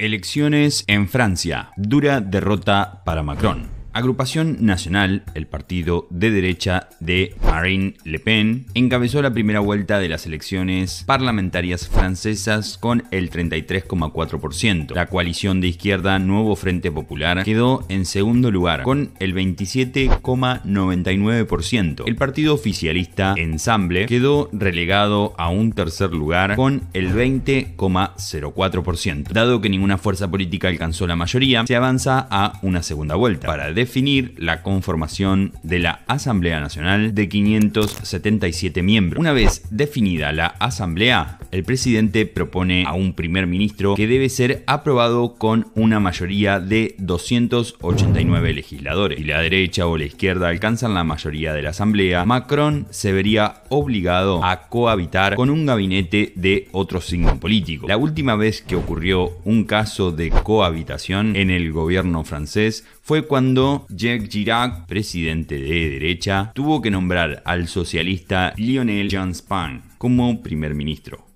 Elecciones en Francia. Dura derrota para Macron. Agrupación Nacional, el partido de derecha de Marine Le Pen, encabezó la primera vuelta de las elecciones parlamentarias francesas con el 33,4%. La coalición de izquierda Nuevo Frente Popular quedó en segundo lugar con el 27,99%. El partido oficialista Ensamble quedó relegado a un tercer lugar con el 20,04%. Dado que ninguna fuerza política alcanzó la mayoría, se avanza a una segunda vuelta definir la conformación de la Asamblea Nacional de 577 miembros. Una vez definida la Asamblea, el presidente propone a un primer ministro que debe ser aprobado con una mayoría de 289 legisladores. Si la derecha o la izquierda alcanzan la mayoría de la Asamblea, Macron se vería obligado a cohabitar con un gabinete de otro signo político. La última vez que ocurrió un caso de cohabitación en el gobierno francés fue cuando Jack Jacques presidente de derecha, tuvo que nombrar al socialista Lionel Jospin como primer ministro.